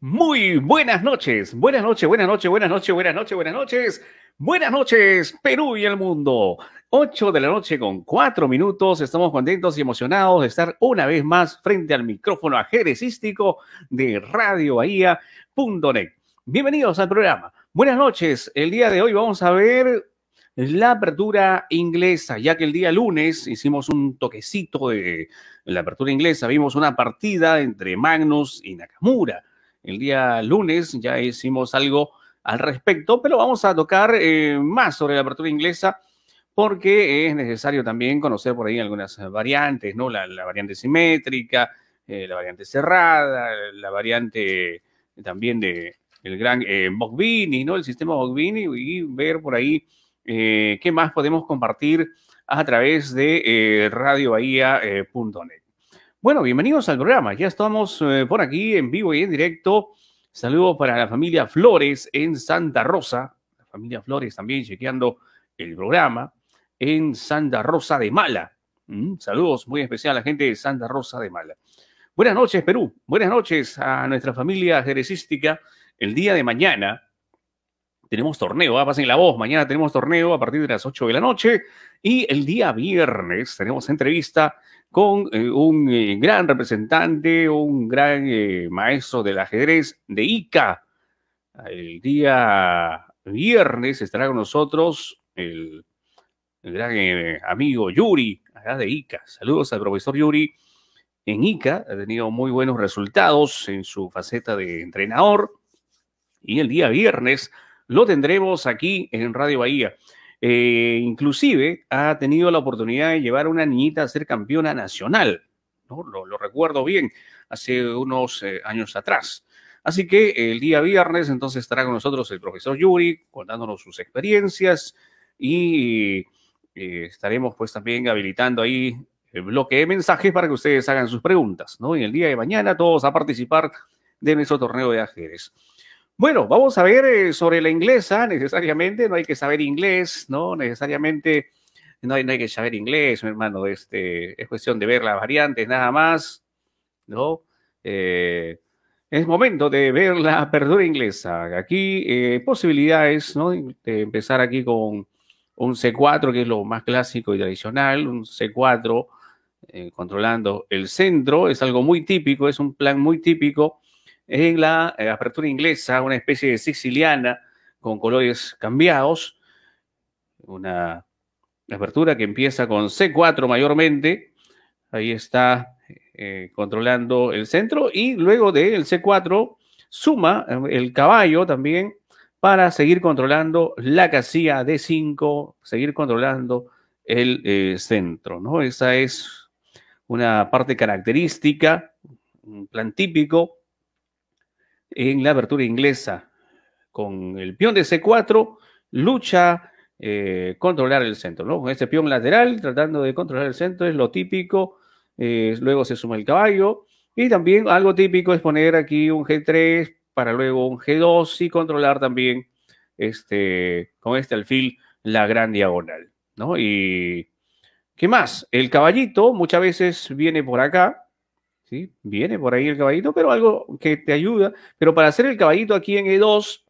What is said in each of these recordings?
Muy buenas noches, buenas noches, buenas noches, buenas noches, buenas noches, buenas noches, buenas noches, Perú y el mundo. Ocho de la noche con cuatro minutos. Estamos contentos y emocionados de estar una vez más frente al micrófono ajerecístico de Radio Bahía.net. Bienvenidos al programa. Buenas noches. El día de hoy vamos a ver la apertura inglesa, ya que el día lunes hicimos un toquecito de la apertura inglesa. Vimos una partida entre Magnus y Nakamura el día lunes ya hicimos algo al respecto, pero vamos a tocar eh, más sobre la apertura inglesa porque es necesario también conocer por ahí algunas variantes, ¿no? La, variante simétrica, eh, la variante cerrada, la variante también de el gran eh, ¿no? El sistema Bogbini y ver por ahí eh, qué más podemos compartir a través de radiobahía.net. Bueno, bienvenidos al programa. Ya estamos eh, por aquí en vivo y en directo. Saludos para la familia Flores en Santa Rosa. La familia Flores también chequeando el programa en Santa Rosa de Mala. Mm, saludos muy especial a la gente de Santa Rosa de Mala. Buenas noches, Perú. Buenas noches a nuestra familia jerezística. El día de mañana tenemos torneo, ¿ah? pasen la voz, mañana tenemos torneo a partir de las 8 de la noche y el día viernes tenemos entrevista con eh, un eh, gran representante, un gran eh, maestro del ajedrez de ICA. El día viernes estará con nosotros el, el gran amigo Yuri, acá de ICA. Saludos al profesor Yuri. En ICA ha tenido muy buenos resultados en su faceta de entrenador y el día viernes lo tendremos aquí en Radio Bahía. Eh, inclusive ha tenido la oportunidad de llevar a una niñita a ser campeona nacional. ¿no? Lo, recuerdo bien, hace unos eh, años atrás. Así que el día viernes entonces estará con nosotros el profesor Yuri contándonos sus experiencias y eh, estaremos pues también habilitando ahí el bloque de mensajes para que ustedes hagan sus preguntas, ¿no? Y el día de mañana todos a participar de nuestro torneo de ajedrez. Bueno, vamos a ver eh, sobre la inglesa, necesariamente, no hay que saber inglés, ¿no? Necesariamente no hay, hay que saber inglés, mi hermano, este, es cuestión de ver las variantes nada más, ¿no? Eh, es momento de ver la apertura inglesa. Aquí eh, posibilidades, ¿no? De empezar aquí con un C4, que es lo más clásico y tradicional, un C4 controlando el centro, es algo muy típico, es un plan muy típico en la eh, apertura inglesa, una especie de siciliana con colores cambiados, una apertura que empieza con C4 mayormente, ahí está eh, controlando el centro y luego del C4 suma eh, el caballo también para seguir controlando la casilla D5, seguir controlando el centro, ¿no? Esa es una parte característica, un plan típico en la abertura inglesa. Con el peón de C4, lucha eh, controlar el centro, ¿no? Con este peón lateral, tratando de controlar el centro, es lo típico. Eh, luego se suma el caballo. Y también algo típico es poner aquí un G3 para luego un G2 y controlar también este, con este alfil la gran diagonal, ¿no? Y ¿qué más? El caballito muchas veces viene por acá ¿sí? Viene por ahí el caballito, pero algo que te ayuda. Pero para hacer el caballito aquí en E2,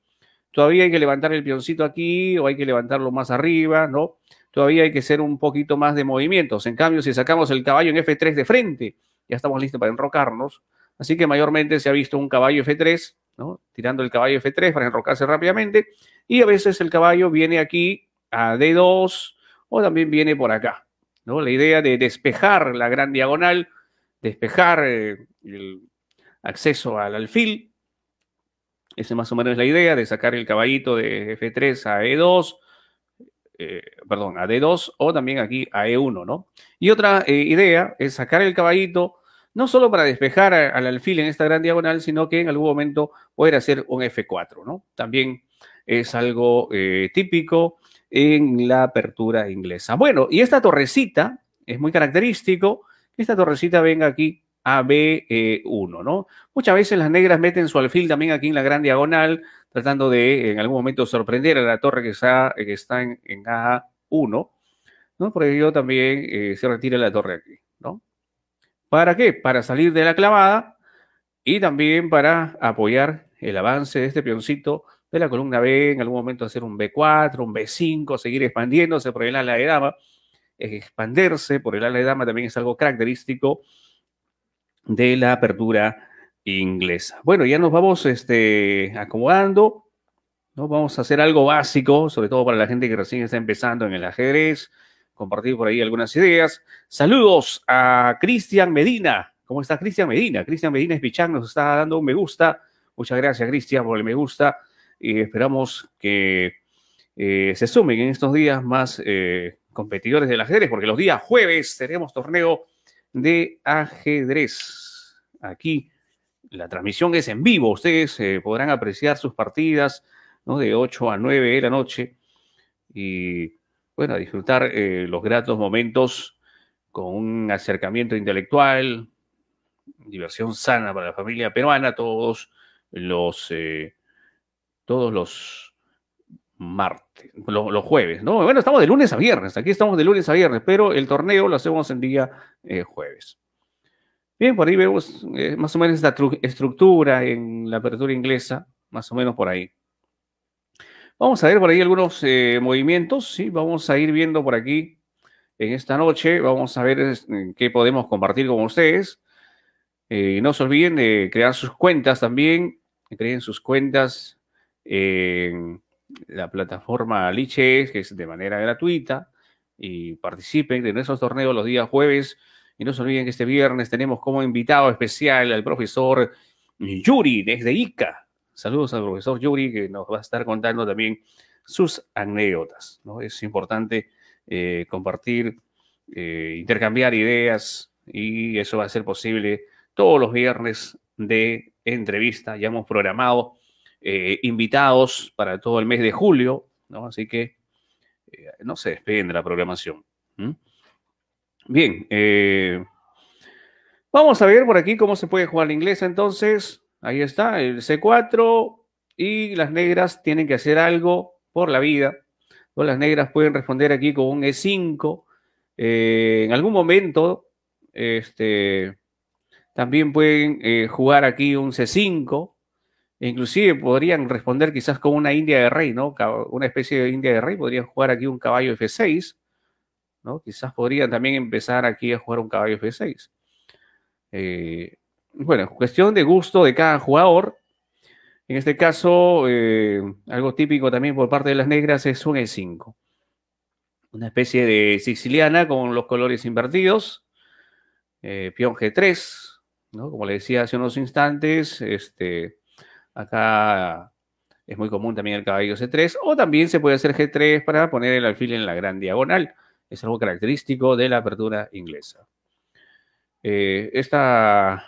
todavía hay que levantar el pioncito aquí o hay que levantarlo más arriba, ¿no? Todavía hay que hacer un poquito más de movimientos. En cambio, si sacamos el caballo en F3 de frente, ya estamos listos para enrocarnos. Así que mayormente se ha visto un caballo F3, ¿no? Tirando el caballo F3 para enrocarse rápidamente. Y a veces el caballo viene aquí a D2 o también viene por acá, ¿no? La idea de despejar la gran diagonal despejar eh, el acceso al alfil. Esa más o menos es la idea de sacar el caballito de F3 a E2, eh, perdón, a D2 o también aquí a E1, ¿no? Y otra eh, idea es sacar el caballito no solo para despejar al alfil en esta gran diagonal, sino que en algún momento poder hacer un F4, ¿no? También es algo típico en la apertura inglesa. Bueno, y esta torrecita es muy característico esta torrecita venga aquí a B1, eh, ¿no? Muchas veces las negras meten su alfil también aquí en la gran diagonal, tratando de en algún momento sorprender a la torre que está, que está en, A1, ¿no? Porque yo también eh, se retira la torre aquí, ¿no? ¿Para qué? Para salir de la clavada y también para apoyar el avance de este peoncito de la columna B, en algún momento hacer un B4, un B5, seguir expandiéndose por el ala de dama expanderse por el ala de dama también es algo característico de la apertura inglesa. Bueno, ya nos vamos este, acomodando. ¿no? Vamos a hacer algo básico, sobre todo para la gente que recién está empezando en el ajedrez. Compartir por ahí algunas ideas. Saludos a Cristian Medina. ¿Cómo está Cristian Medina? Cristian Medina es Espichán nos está dando un me gusta. Muchas gracias, Cristian, por el me gusta. Y esperamos que eh, se sumen en estos días más eh, competidores del ajedrez, porque los días jueves tenemos torneo de ajedrez. Aquí la transmisión es en vivo, ustedes eh, podrán apreciar sus partidas ¿no? de 8 a 9 de la noche y bueno, disfrutar eh, los gratos momentos con un acercamiento intelectual, diversión sana para la familia peruana, todos los, eh, todos los martes, los jueves, ¿no? Bueno, estamos de lunes a viernes, aquí estamos de lunes a viernes, pero el torneo lo hacemos en día eh, jueves. Bien, por ahí vemos eh, más o menos esta estructura en la apertura inglesa, más o menos por ahí. Vamos a ver por ahí algunos eh, movimientos, ¿sí? Vamos a ir viendo por aquí en esta noche, vamos a ver qué podemos compartir con ustedes. no se olviden de crear sus cuentas también, creen sus cuentas en la plataforma Liches, que es de manera gratuita, y participen de nuestros torneos los días jueves. Y no se olviden que este viernes tenemos como invitado especial al profesor eh, Yuri desde Ica. Saludos al profesor Yuri que nos va a estar contando también sus anécdotas. ¿no? Es importante eh, compartir, eh, intercambiar ideas y eso va a ser posible todos los viernes de entrevista. Ya hemos programado eh, invitados para todo el mes de julio, ¿no? Así que eh, no se despeguen de la programación. Bien, eh, vamos a ver por aquí cómo se puede jugar la inglesa entonces. Ahí está, el C4 y las negras tienen que hacer algo por la vida. Pues las negras pueden responder aquí con un E5. en algún momento, este, también pueden jugar aquí un C5. Inclusive podrían responder quizás con una India de Rey, ¿no? Una especie de India de Rey, podrían jugar aquí un caballo F6, ¿no? Quizás podrían también empezar aquí a jugar un caballo F6. Eh, bueno, cuestión de gusto de cada jugador. En este caso, eh, algo típico también por parte de las negras es un E5. Una especie de siciliana con los colores invertidos. Pion eh, peón G3, ¿no? Como le decía hace unos instantes, este Acá es muy común también el caballo C3. O también se puede hacer G3 para poner el alfil en la gran diagonal. Es algo característico de la apertura inglesa. Eh, esta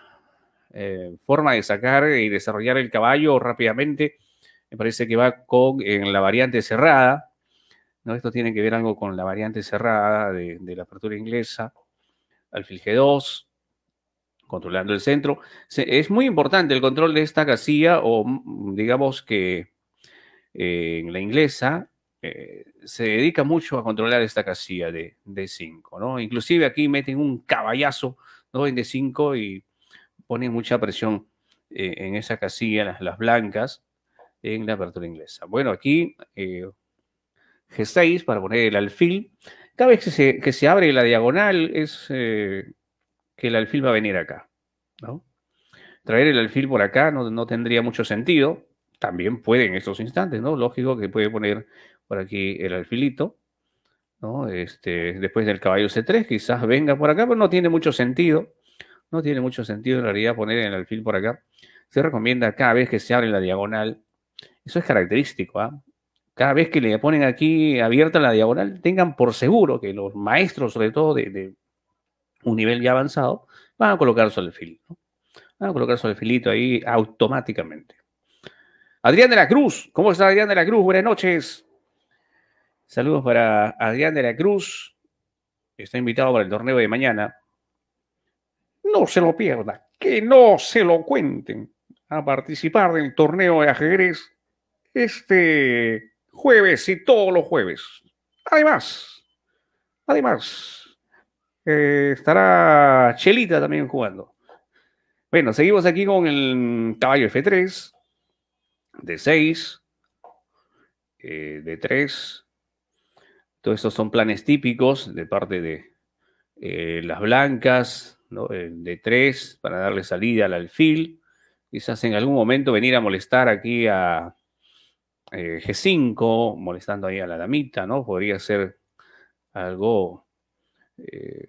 eh, forma de sacar y desarrollar el caballo rápidamente me parece que va con en la variante cerrada. ¿no? Esto tiene que ver algo con la variante cerrada de, de la apertura inglesa. Alfil G2, controlando el centro. es muy importante el control de esta casilla o mm, digamos que eh, en la inglesa eh, se dedica mucho a controlar esta casilla de D5, ¿no? Inclusive aquí meten un caballazo ¿no? en D5 y ponen mucha presión eh, en esa casilla, las, las, blancas, en la apertura inglesa. Bueno, aquí G6 para poner el alfil. Cada vez que se, abre la diagonal es que el alfil va a venir acá. ¿no? Traer el alfil por acá no, no tendría mucho sentido. También puede en estos instantes, ¿no? Lógico que puede poner por aquí el alfilito, ¿no? Este, después del caballo C3, quizás venga por acá, pero no tiene mucho sentido. No tiene mucho sentido en realidad poner el alfil por acá. Se recomienda cada vez que se abre la diagonal. Eso es característico, ¿ah? Cada vez que le ponen aquí abierta la diagonal, tengan por seguro que los maestros, sobre todo de un nivel ya avanzado, van a colocar su el Van a colocar su alfilito ahí automáticamente. Adrián de la Cruz, ¿cómo está Adrián de la Cruz? Buenas noches. Saludos para Adrián de la Cruz. Está invitado para el torneo de mañana. No se lo pierda, que no se lo cuenten. A participar del torneo de ajedrez este jueves y todos los jueves. Además, además, eh, estará Chelita también jugando. Bueno, seguimos aquí con el caballo F3, de 6, de 3. Eh, Todos estos son planes típicos de parte de eh, las blancas, ¿no? de 3, para darle salida al alfil. Quizás en algún momento venir a molestar aquí a G5, molestando ahí a la damita, ¿no? Podría ser algo eh,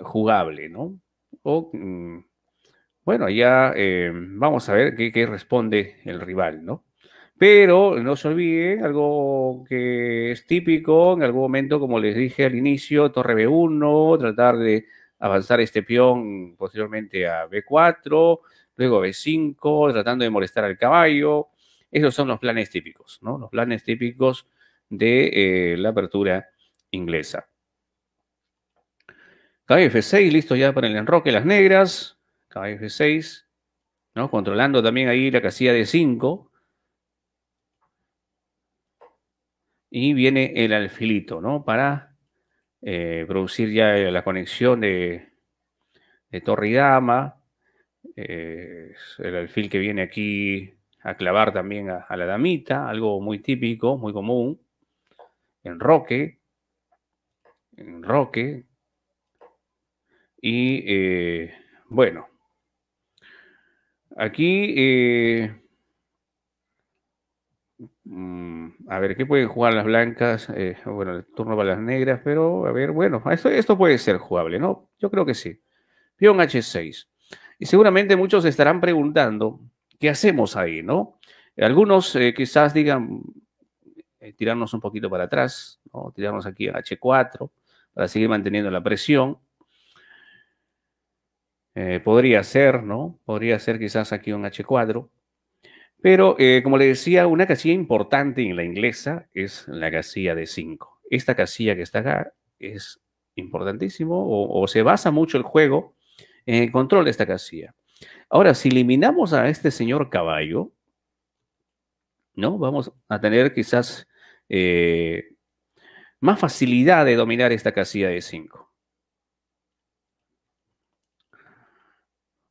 jugable, ¿no? Mm, bueno, ya eh, vamos a ver qué, responde el rival, ¿no? Pero no se olvide algo que es típico en algún momento, como les dije al inicio, torre B1, tratar de avanzar este peón posteriormente a B4, luego B5, tratando de molestar al caballo. Esos son los planes típicos, ¿no? Los planes típicos de eh, la apertura inglesa kf F6, listo ya para el enroque, las negras. kf 6 ¿no? Controlando también ahí la casilla de 5. Y viene el alfilito, ¿no? Para eh, producir ya la conexión de, torre y dama. Eh, el alfil que viene aquí a clavar también a, la damita, algo muy típico, muy común. Enroque, enroque, y eh, bueno, aquí, eh, mm, a ver, ¿qué pueden jugar las blancas? Eh, bueno, el turno para las negras, pero a ver, bueno, esto, esto puede ser jugable, ¿no? Yo creo que sí. Peón H6. Y seguramente muchos estarán preguntando, ¿qué hacemos ahí, no? Algunos quizás digan, tirarnos un poquito para atrás, ¿no? tirarnos aquí a H4 para seguir manteniendo la presión. Eh, podría ser, ¿no? Podría ser quizás aquí un H4. Pero, eh, como le decía, una casilla importante en la inglesa es la casilla de 5. Esta casilla que está acá es importantísimo o, se basa mucho el juego en el control de esta casilla. Ahora, si eliminamos a este señor caballo, ¿no? Vamos a tener quizás eh, más facilidad de dominar esta casilla de 5.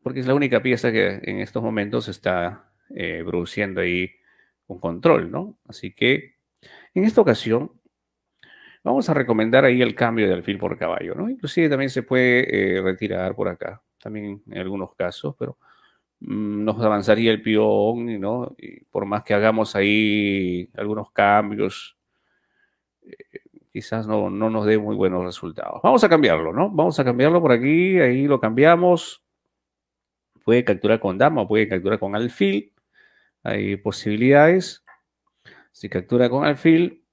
porque es la única pieza que en estos momentos está eh, produciendo ahí un control, ¿no? Así que en esta ocasión vamos a recomendar ahí el cambio de alfil por caballo, ¿no? Inclusive también se puede eh, retirar por acá, también en algunos casos, pero mm, nos avanzaría el peón, ¿no? Y por más que hagamos ahí algunos cambios, eh, quizás no, no nos dé muy buenos resultados. Vamos a cambiarlo, ¿no? Vamos a cambiarlo por aquí, ahí lo cambiamos. Puede capturar con dama, puede capturar con alfil. Hay posibilidades. Si captura con alfil,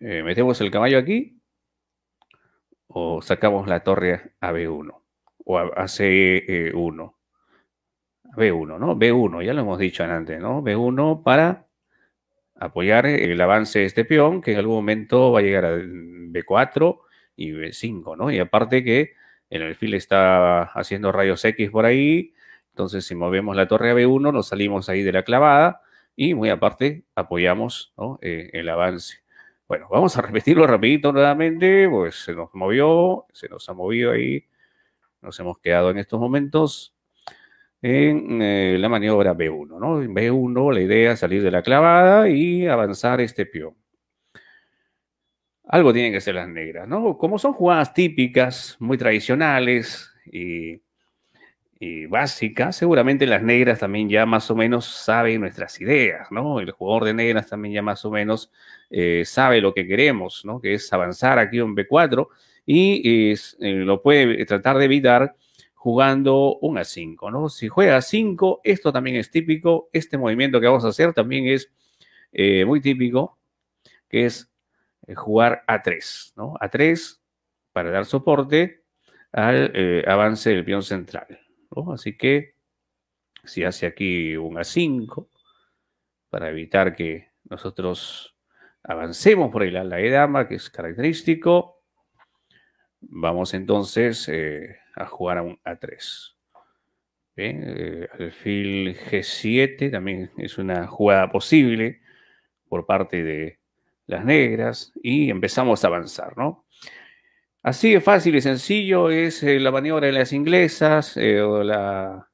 eh, metemos el caballo aquí o sacamos la torre a B1 o a, C1. B1, ¿no? B1, ya lo hemos dicho antes, ¿no? B1 para apoyar el avance de este peón que en algún momento va a llegar a B4 y B5, ¿no? Y aparte que en el fil está haciendo rayos X por ahí, entonces si movemos la torre a B1 nos salimos ahí de la clavada y muy aparte apoyamos eh, el avance. Bueno, vamos a repetirlo rapidito nuevamente, pues se nos movió, se nos ha movido ahí, nos hemos quedado en estos momentos en eh, la maniobra B1, ¿no? En B1 la idea es salir de la clavada y avanzar este peón algo tienen que ser las negras, ¿no? Como son jugadas típicas, muy tradicionales y, básicas, seguramente las negras también ya más o menos saben nuestras ideas, ¿no? El jugador de negras también ya más o menos eh, sabe lo que queremos, ¿no? Que es avanzar aquí un B4 y eh, lo puede tratar de evitar jugando un A5, ¿no? Si juega A5, esto también es típico, este movimiento que vamos a hacer también es eh, muy típico, que es eh, jugar a 3, ¿no? A 3 para dar soporte al eh, avance del peón central, ¿no? Así que si hace aquí un A5 para evitar que nosotros avancemos por el ala de dama, que es característico, vamos entonces eh, a jugar a un A3. ¿Bien? alfil G7 también es una jugada posible por parte de las negras y empezamos a avanzar, ¿no? Así de fácil y sencillo es eh, la maniobra de las inglesas eh, o la,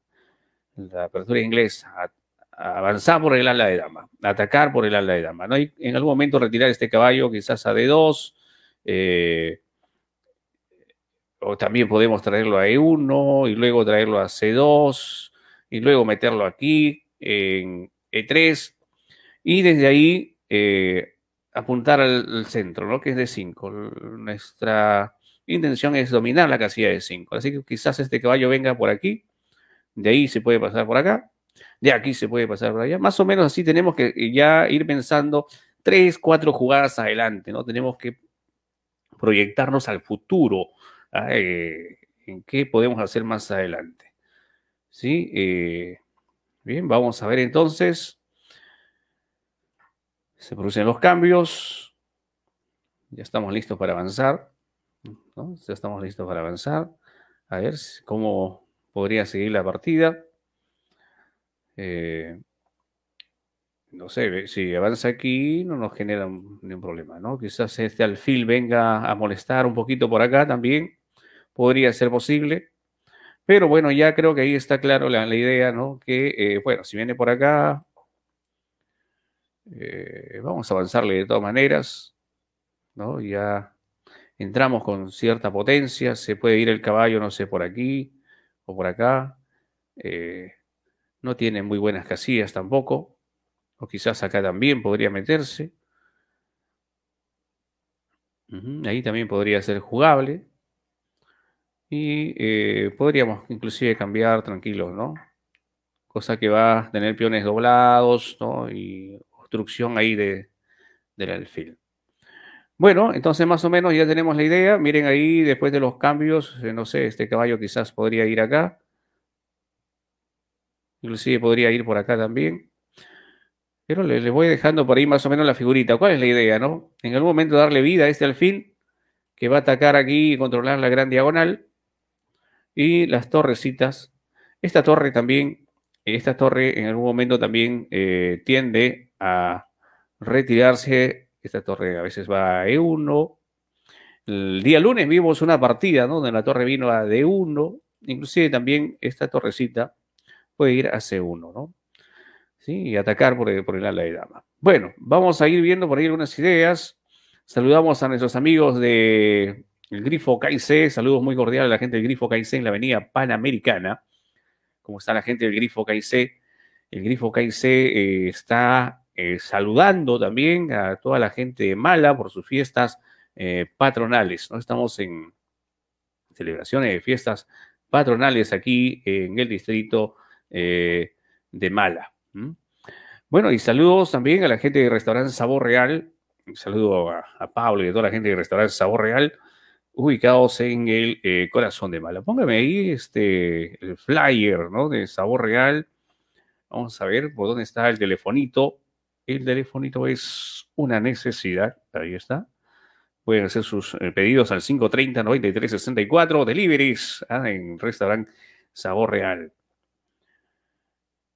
apertura inglesa. avanzar por el ala de dama, atacar por el ala de dama. ¿no? Y en algún momento retirar este caballo quizás a D2, eh, o también podemos traerlo a E1 y luego traerlo a C2 y luego meterlo aquí en E3 y desde ahí eh, apuntar al, centro, ¿no? Que es de 5. Nuestra intención es dominar la casilla de 5. Así que quizás este caballo venga por aquí. De ahí se puede pasar por acá. De aquí se puede pasar por allá. Más o menos así tenemos que eh, ya ir pensando 3, 4 jugadas adelante, ¿no? Tenemos que proyectarnos al futuro, ah, eh, en qué podemos hacer más adelante. ¿Sí? Eh, bien, vamos a ver entonces. Se producen los cambios. Ya estamos listos para avanzar. Ya estamos listos para avanzar. A ver cómo podría seguir la partida. Eh, no sé, si avanza aquí no nos genera ningún problema, Quizás este alfil venga a molestar un poquito por acá también. Podría ser posible. Pero bueno, ya creo que ahí está claro la, idea, ¿no? Que, eh, bueno, si viene por acá, eh, vamos a avanzarle de todas maneras, ¿no? Ya entramos con cierta potencia, se puede ir el caballo, no sé, por aquí o por acá. Eh, no tiene muy buenas casillas tampoco, o quizás acá también podría meterse. Ahí también podría ser jugable. Y eh, podríamos inclusive cambiar tranquilos, ¿no? Cosa que va a tener peones doblados, ¿no? Y ahí de, del alfil. Bueno, entonces más o menos ya tenemos la idea. Miren ahí, después de los cambios, eh, no sé, este caballo quizás podría ir acá. Inclusive podría ir por acá también. Pero les voy dejando por ahí más o menos la figurita. ¿Cuál es la idea, no? En algún momento darle vida a este alfil que va a atacar aquí y controlar la gran diagonal. Y las torrecitas. Esta torre también esta torre en algún momento también eh, tiende a retirarse. Esta torre a veces va a E1. El día lunes vimos una partida donde la torre vino a D1. Inclusive también esta torrecita puede ir a C1, ¿no? ¿Sí? Y atacar por el, ala de dama. Bueno, vamos a ir viendo por ahí algunas ideas. Saludamos a nuestros amigos de el Grifo KIC. Saludos muy cordiales a la gente del Grifo Caicé en la avenida Panamericana. ¿Cómo está la gente del Grifo KIC? El Grifo KIC eh, está eh, saludando también a toda la gente de Mala por sus fiestas eh, patronales. ¿no? Estamos en celebraciones de fiestas patronales aquí en el distrito de Mala. Bueno, y saludos también a la gente del Restaurante Sabor Real. Un saludo a, Pablo y a toda la gente del Restaurante Sabor Real ubicados en el eh, corazón de Mala. Póngame ahí este, el flyer ¿no? de Sabor Real. Vamos a ver por dónde está el telefonito. El telefonito es una necesidad. Ahí está. Pueden hacer sus eh, pedidos al 530-9364. Deliveries ah, en restaurante Sabor Real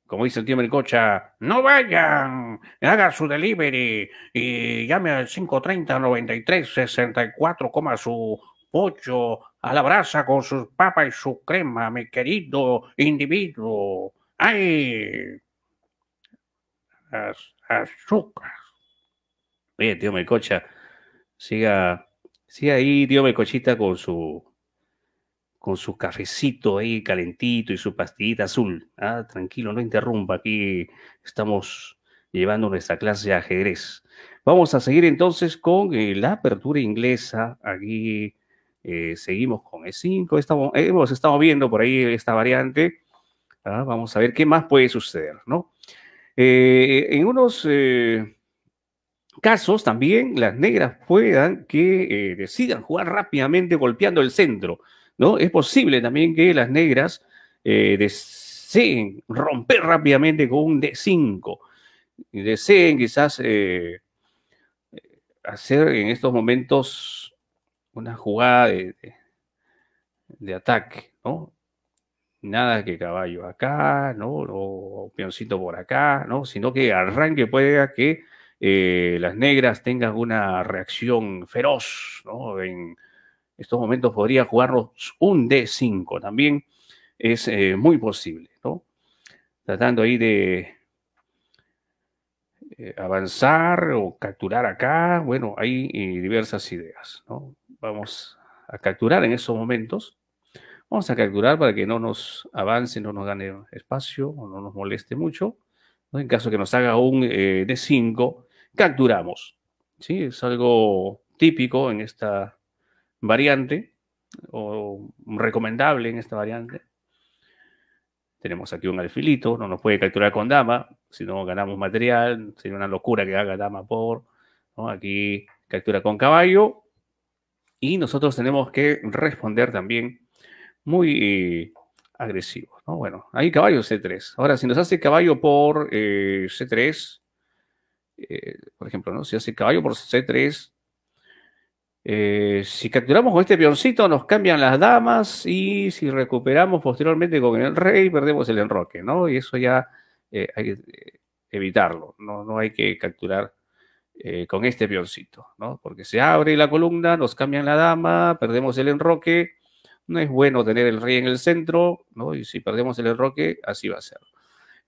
como dice el tío Melcocha, no vayan, haga su delivery y llame al 530-93-64, coma su pocho a la brasa con sus papas y su crema, mi querido individuo. ¡Ay! azúcar. Bien, tío Melcocha, siga, siga ahí, tío Melcochita, con su con su cafecito ahí calentito y su pastillita azul. Ah, tranquilo, no interrumpa, aquí estamos llevando nuestra clase de ajedrez. Vamos a seguir entonces con eh, la apertura inglesa. Aquí eh, seguimos con E5. Estamos, hemos estado viendo por ahí esta variante. Ah, vamos a ver qué más puede suceder, ¿no? Eh, en unos casos también las negras puedan que decidan jugar rápidamente golpeando el centro. ¿no? Es posible también que las negras eh, deseen romper rápidamente con un D5, deseen quizás eh, hacer en estos momentos una jugada de, ataque, ¿no? Nada que caballo acá, ¿no? O peoncito por acá, ¿no? Sino que arranque pueda que eh, las negras tengan una reacción feroz, ¿no? En, estos momentos podría jugarnos un D5 también. Es eh, muy posible, ¿no? Tratando ahí de eh, avanzar o capturar acá. Bueno, hay eh, diversas ideas, ¿no? Vamos a capturar en esos momentos. Vamos a capturar para que no nos avance, no nos gane espacio o no nos moleste mucho. En caso que nos haga un D5, capturamos. ¿sí? Es algo típico en esta variante o recomendable en esta variante. Tenemos aquí un alfilito, no nos puede capturar con dama, si no ganamos material, sería una locura que haga dama por, Aquí captura con caballo y nosotros tenemos que responder también muy eh, agresivos, Bueno, hay caballo C3. Ahora, si nos hace caballo por eh, C3, eh, por ejemplo, ¿no? Si hace caballo por C3, eh, si capturamos con este peoncito, nos cambian las damas y si recuperamos posteriormente con el rey, perdemos el enroque, ¿no? Y eso ya eh, hay que eh, evitarlo, no, no hay que capturar con este peoncito, ¿no? Porque se abre la columna, nos cambian la dama, perdemos el enroque, no es bueno tener el rey en el centro, ¿no? Y si perdemos el enroque, así va a ser.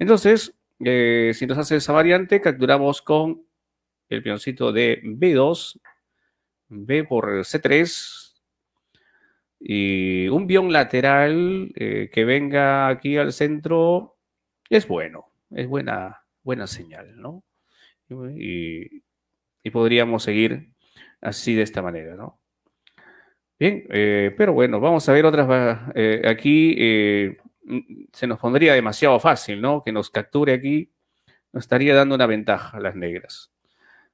Entonces, si nos hace esa variante, capturamos con el peoncito de B2 B por C3 y un bión lateral eh, que venga aquí al centro es bueno, es buena, buena señal, ¿no? Y, podríamos seguir así de esta manera, ¿no? Bien, eh, pero bueno, vamos a ver otras. Eh, aquí mm, se nos pondría demasiado fácil, ¿no? Que nos capture aquí, nos estaría dando una ventaja a las negras.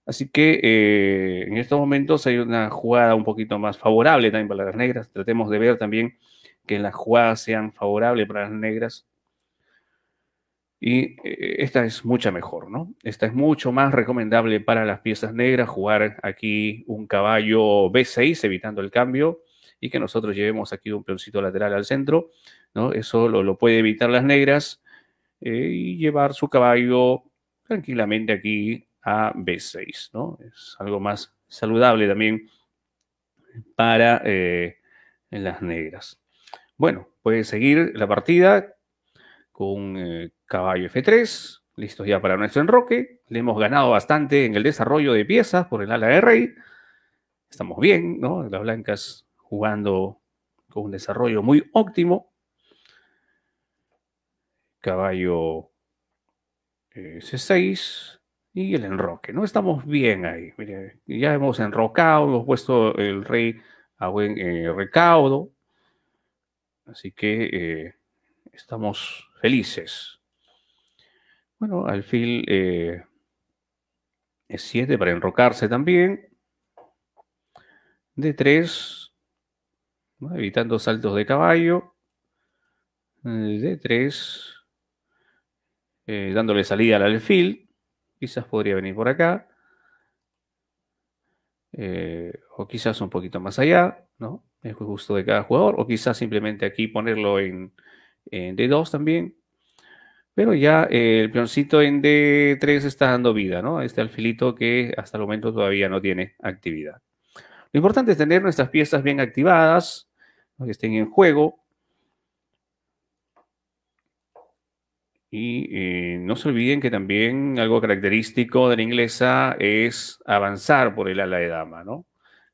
Así que eh, en estos momentos hay una jugada un poquito más favorable también para las negras. Tratemos de ver también que las jugadas sean favorables para las negras. Y eh, esta es mucha mejor, ¿no? Esta es mucho más recomendable para las piezas negras, jugar aquí un caballo B6 evitando el cambio y que nosotros llevemos aquí un peoncito lateral al centro, ¿no? Eso lo, puede evitar las negras eh, y llevar su caballo tranquilamente aquí a B6, ¿no? Es algo más saludable también para eh, las negras. Bueno, puede seguir la partida con eh, caballo F3, listos ya para nuestro enroque. Le hemos ganado bastante en el desarrollo de piezas por el ala de rey. Estamos bien, ¿no? Las blancas jugando con un desarrollo muy óptimo. Caballo eh, C6, y el enroque, ¿no? Estamos bien ahí. Mire, ya hemos enrocado, hemos puesto el rey a buen eh, recaudo. Así que eh, estamos felices. Bueno, alfil eh, es 7 para enrocarse también. D3, evitando saltos de caballo. D3, dándole salida al alfil. Quizás podría venir por acá. Eh, o quizás un poquito más allá, ¿no? Es de cada jugador. O quizás simplemente aquí ponerlo en, en D2 también. Pero ya eh, el peoncito en D3 está dando vida, ¿no? Este alfilito que hasta el momento todavía no tiene actividad. Lo importante es tener nuestras piezas bien activadas, que estén en juego. Y eh, no se olviden que también algo característico de la inglesa es avanzar por el ala de dama, ¿no?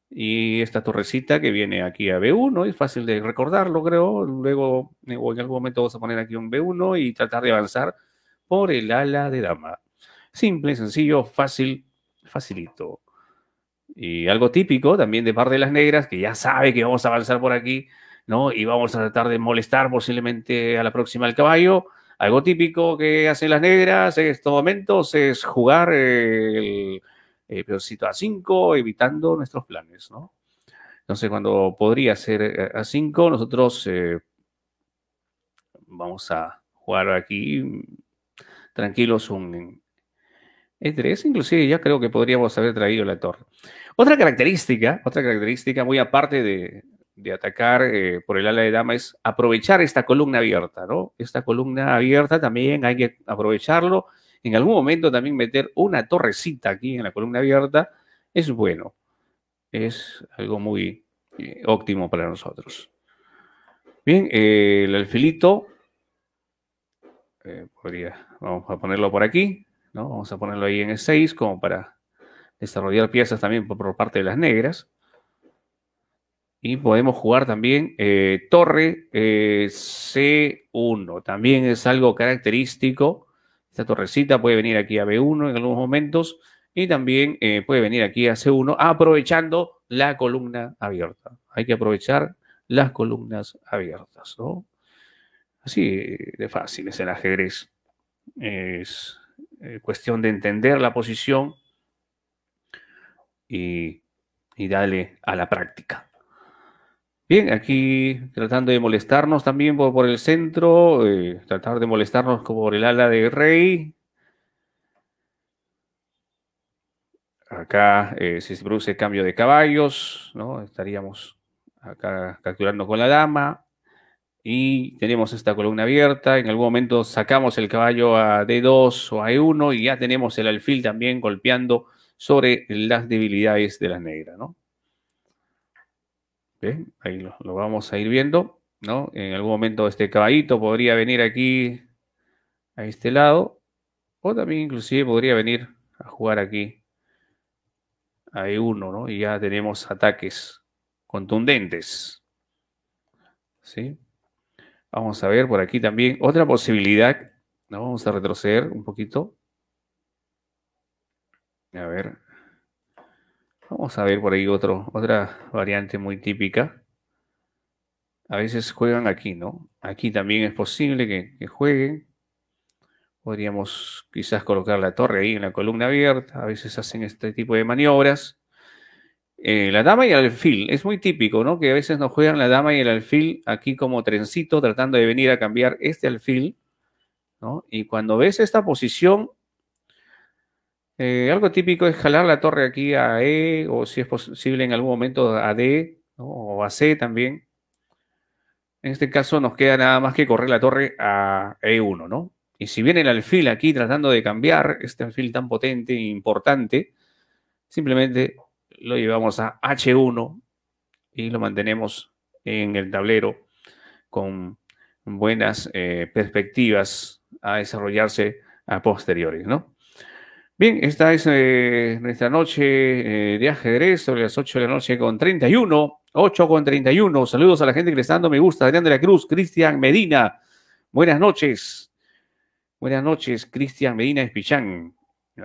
Y esta torrecita que viene aquí a B1, es fácil de recordarlo, creo. Luego, eh, o en algún momento vamos a poner aquí un B1 y tratar de avanzar por el ala de dama. Simple, sencillo, fácil, facilito. Y algo típico también de parte de las negras, que ya sabe que vamos a avanzar por aquí, ¿no? Y vamos a tratar de molestar posiblemente a la próxima al caballo algo típico que hacen las negras en estos momentos es jugar eh, el, eh, pedacito a 5, evitando nuestros planes, ¿no? Entonces, cuando podría ser eh, a 5, nosotros vamos a jugar aquí mm, tranquilos un E3. Inclusive ya creo que podríamos haber traído la torre. Otra característica, otra característica muy aparte de, de atacar eh, por el ala de dama es aprovechar esta columna abierta, ¿no? Esta columna abierta también hay que aprovecharlo. En algún momento también meter una torrecita aquí en la columna abierta es bueno. Es algo muy eh, óptimo para nosotros. Bien, eh, el alfilito. podría, vamos a ponerlo por aquí, ¿no? Vamos a ponerlo ahí en el 6 como para desarrollar piezas también por parte de las negras. Y podemos jugar también eh, torre eh, C1. También es algo característico. Esta torrecita puede venir aquí a B1 en algunos momentos y también eh, puede venir aquí a C1 aprovechando la columna abierta. Hay que aprovechar las columnas abiertas, Así de fácil es el ajedrez. Es cuestión de entender la posición y darle a la práctica. Bien, aquí tratando de molestarnos también por, el centro, eh, tratar de molestarnos por el ala de Rey. Acá, eh, si se produce cambio de caballos, ¿no? estaríamos acá capturando con la dama. Y tenemos esta columna abierta. En algún momento sacamos el caballo a D2 o a E1 y ya tenemos el alfil también golpeando sobre las debilidades de las negras, ¿no? ahí lo, vamos a ir viendo, ¿no? En algún momento este caballito podría venir aquí a este lado, o también inclusive podría venir a jugar aquí a E1, ¿no? Y ya tenemos ataques contundentes, ¿sí? Vamos a ver por aquí también otra posibilidad, ¿no? Vamos a retroceder un poquito. A ver, Vamos a ver por ahí otro, otra variante muy típica. A veces juegan aquí, ¿no? Aquí también es posible que, jueguen. Podríamos quizás colocar la torre ahí en la columna abierta. A veces hacen este tipo de maniobras. Eh, la dama y el alfil. Es muy típico, ¿no? Que a veces nos juegan la dama y el alfil aquí como trencito tratando de venir a cambiar este alfil. ¿no? Y cuando ves esta posición, eh, algo típico es jalar la torre aquí a E o si es posible en algún momento a D o a C también. En este caso nos queda nada más que correr la torre a E1, ¿no? Y si viene el alfil aquí tratando de cambiar este alfil tan potente e importante, simplemente lo llevamos a H1 y lo mantenemos en el tablero con buenas eh, perspectivas a desarrollarse a posteriores, ¿no? Bien, esta es eh, nuestra noche eh, de ajedrez sobre las 8 de la noche con 31, ocho con 31. Saludos a la gente que le está dando me gusta. Adrián de la Cruz, Cristian Medina. Buenas noches. Buenas noches, Cristian Medina Espichán.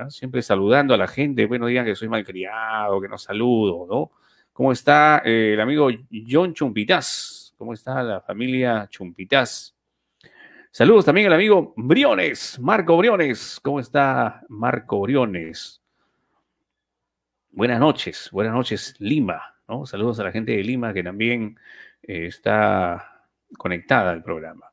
Siempre saludando a la gente. Bueno, digan que soy malcriado, que no saludo, ¿no? ¿Cómo está eh, el amigo John Chumpitas? ¿Cómo está la familia Chumpitas? Saludos también al amigo Briones, Marco Briones. ¿Cómo está Marco Briones? Buenas noches, buenas noches Lima. Saludos a la gente de Lima que también eh, está conectada al programa.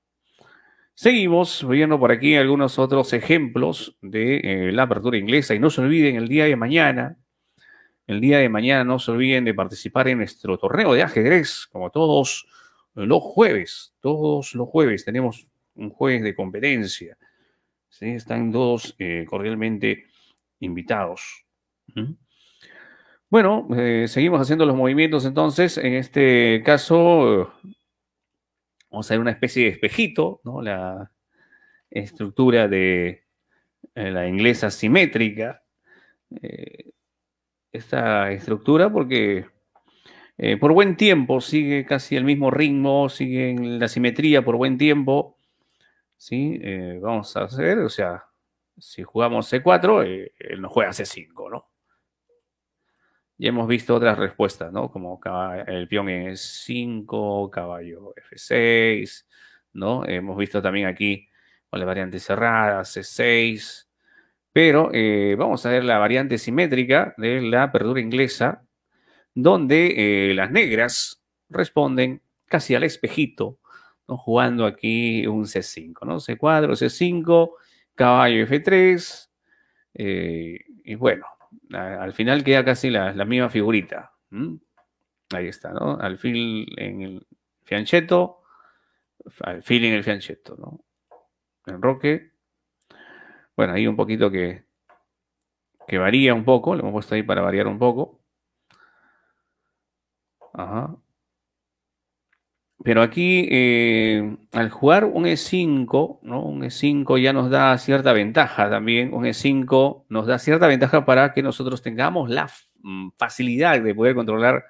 Seguimos viendo por aquí algunos otros ejemplos de eh, la apertura inglesa y no se olviden el día de mañana, el día de mañana no se olviden de participar en nuestro torneo de ajedrez, como todos los jueves, todos los jueves tenemos un juez de competencia. Están todos eh, cordialmente invitados. Bueno, eh, seguimos haciendo los movimientos entonces. En este caso, vamos a ver una especie de espejito, La estructura de eh, la inglesa simétrica. esta estructura porque por buen tiempo, sigue casi el mismo ritmo, sigue la simetría por buen tiempo. ¿sí? Eh, vamos a hacer, o sea, si jugamos C4, eh, él nos juega C5, ¿no? Y hemos visto otras respuestas, ¿no? Como el peón es 5 caballo F6, ¿no? Hemos visto también aquí con la variante cerrada, C6. Pero eh, vamos a ver la variante simétrica de la perdura inglesa, donde las negras responden casi al espejito jugando aquí un C5, ¿no? C4, C5, caballo F3, eh, y bueno, al final queda casi la, misma figurita. Ahí está, ¿no? Alfil en el fianchetto, alfil en el fianchetto, ¿no? roque Bueno, ahí un poquito que, que varía un poco, lo hemos puesto ahí para variar un poco. Ajá. Pero aquí, eh, al jugar un E5, ¿no? un E5 ya nos da cierta ventaja también. Un E5 nos da cierta ventaja para que nosotros tengamos la mm, facilidad de poder controlar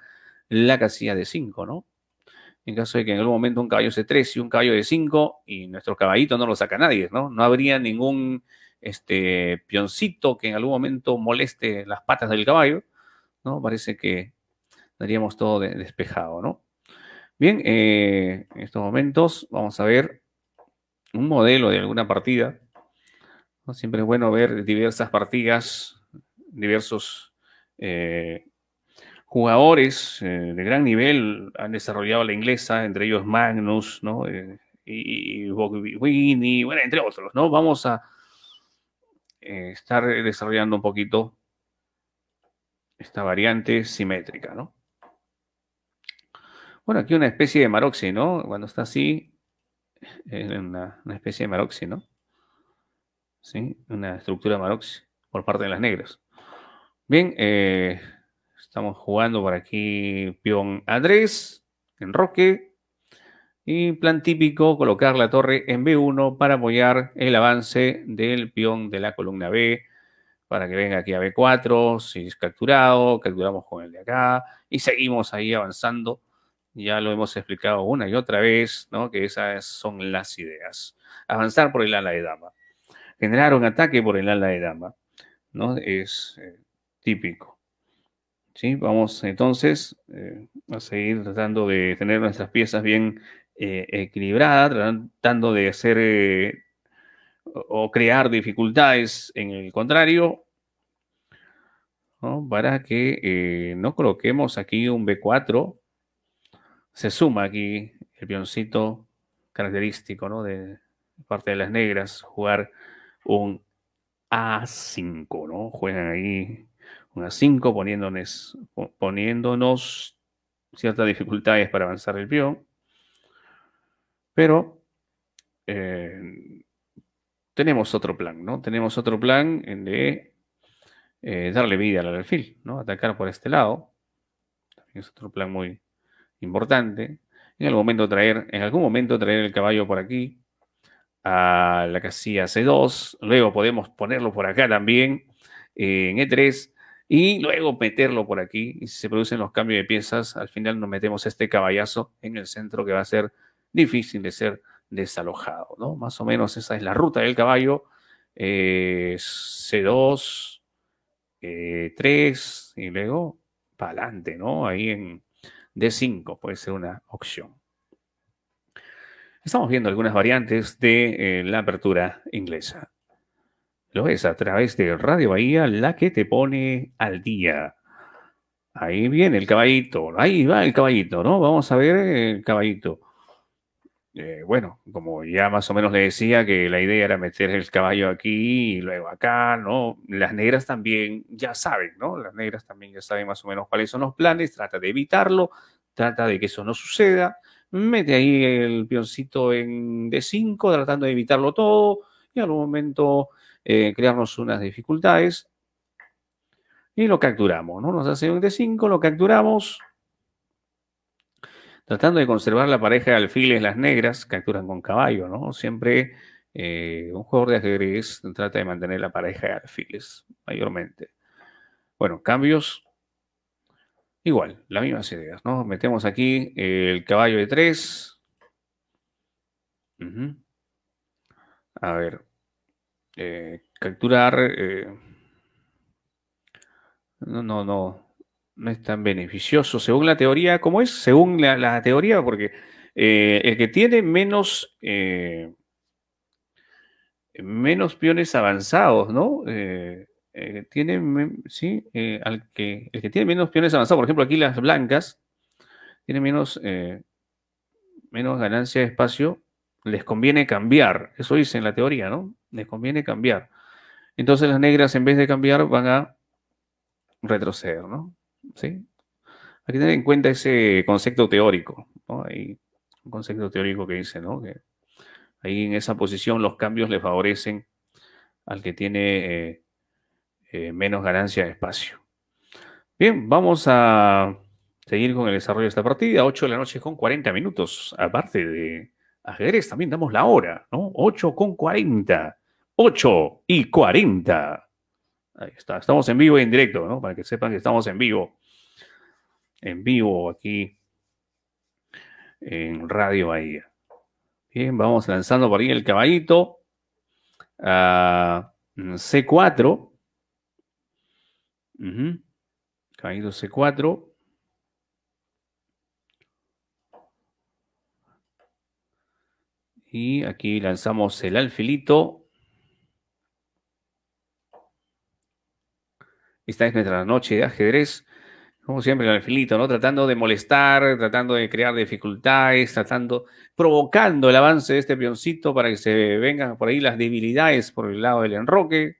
la casilla de 5, ¿no? En caso de que en algún momento un caballo C3 y un caballo de 5 y nuestro caballito no lo saca nadie, ¿no? No habría ningún este, pioncito que en algún momento moleste las patas del caballo, ¿no? Parece que daríamos todo despejado, ¿no? Bien, eh, en estos momentos vamos a ver un modelo de alguna partida. Siempre es bueno ver diversas partidas, diversos eh, jugadores eh, de gran nivel han desarrollado la inglesa, entre ellos Magnus, ¿no? y, y Winnie, bueno, entre otros, ¿no? Vamos a estar desarrollando un poquito esta variante simétrica, ¿no? Bueno, aquí una especie de maroxi, ¿no? Cuando está así, es una, especie de maroxi, ¿no? ¿Sí? Una estructura maroxi por parte de las negras. Bien, eh, estamos jugando por aquí peón A3, enroque. Y plan típico, colocar la torre en B1 para apoyar el avance del peón de la columna B, para que venga aquí a B4, si es capturado, capturamos con el de acá, y seguimos ahí avanzando ya lo hemos explicado una y otra vez, ¿no? Que esas son las ideas. Avanzar por el ala de dama. Generar un ataque por el ala de dama, ¿no? Es eh, típico. ¿Sí? Vamos entonces eh, a seguir tratando de tener nuestras piezas bien eh, equilibradas, tratando de hacer o crear dificultades en el contrario, para que no coloquemos aquí un B4 se suma aquí el pioncito característico ¿no? de parte de las negras, jugar un A5, ¿no? Juegan ahí un A5 poniéndonos, poniéndonos ciertas dificultades para avanzar el pion, Pero eh, tenemos otro plan, ¿no? Tenemos otro plan de eh, darle vida al alfil, ¿no? Atacar por este lado. es otro plan muy, importante, en algún momento traer, en algún momento traer el caballo por aquí a la casilla C2, luego podemos ponerlo por acá también en E3 y luego meterlo por aquí y si se producen los cambios de piezas, al final nos metemos este caballazo en el centro que va a ser difícil de ser desalojado, ¿no? Más o menos esa es la ruta del caballo, C2, e 3 y luego para adelante, ¿no? Ahí en de 5 puede ser una opción. Estamos viendo algunas variantes de eh, la apertura inglesa. Lo ves a través de Radio Bahía, la que te pone al día. Ahí viene el caballito, ahí va el caballito, ¿no? Vamos a ver eh, el caballito. Eh, bueno, como ya más o menos le decía, que la idea era meter el caballo aquí y luego acá, ¿no? Las negras también ya saben, ¿no? Las negras también ya saben más o menos cuáles son los planes, trata de evitarlo, trata de que eso no suceda, mete ahí el pioncito en D5, tratando de evitarlo todo y en algún momento eh, crearnos unas dificultades. Y lo capturamos, ¿no? Nos hace un D5, lo capturamos, Tratando de conservar la pareja de alfiles, las negras capturan con caballo, ¿no? Siempre eh, un jugador de ajedrez trata de mantener la pareja de alfiles, mayormente. Bueno, cambios. Igual, las mismas ideas, ¿no? Metemos aquí el caballo de tres. A ver. Eh, capturar. Eh, no, no, no no es tan beneficioso, según la teoría, ¿cómo es? Según la, teoría, porque eh, el que tiene menos, eh, menos piones avanzados, ¿no? Eh, el que tiene, sí, al que, el que tiene menos piones avanzados, por ejemplo, aquí las blancas, tiene menos, menos ganancia de espacio, les conviene cambiar, eso dice en la teoría, ¿no? Les conviene cambiar. Entonces las negras en vez de cambiar van a retroceder, ¿no? ¿sí? Hay que tener en cuenta ese concepto teórico, Hay un concepto teórico que dice, ¿no? Que ahí en esa posición los cambios le favorecen al que tiene eh, eh, menos ganancia de espacio. Bien, vamos a seguir con el desarrollo de esta partida. 8 de la noche con 40 minutos. Aparte de ajedrez, también damos la hora, ¿no? 8 con 40. 8 y 40. Ahí está, estamos en vivo y en directo, ¿no? Para que sepan que estamos en vivo en vivo aquí en Radio Bahía. Bien, vamos lanzando por ahí el caballito. a C4. C4. Y aquí lanzamos el alfilito. Esta es nuestra noche de ajedrez como siempre, el filito, ¿no? Tratando de molestar, tratando de crear dificultades, tratando, provocando el avance de este peoncito para que se vengan por ahí las debilidades por el lado del enroque.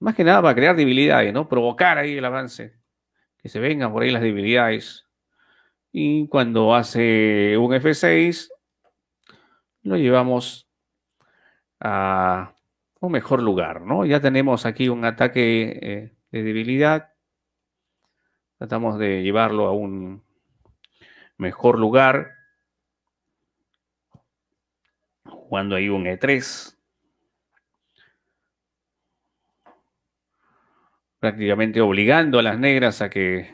Más que nada para crear debilidades, ¿no? Provocar ahí el avance. Que se vengan por ahí las debilidades. Y cuando hace un F6, lo llevamos a un mejor lugar, ¿no? Ya tenemos aquí un ataque eh, de debilidad. Tratamos de llevarlo a un mejor lugar. Jugando ahí un E3. Prácticamente obligando a las negras a que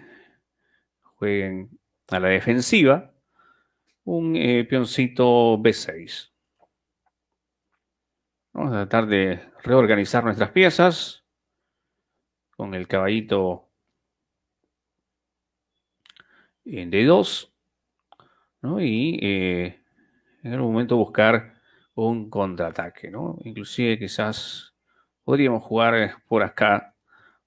jueguen a la defensiva. Un Pioncito eh, peoncito B6. Vamos a tratar de reorganizar nuestras piezas con el caballito en D2. ¿no? Y eh, en el momento buscar un contraataque. ¿no? Inclusive quizás podríamos jugar eh, por acá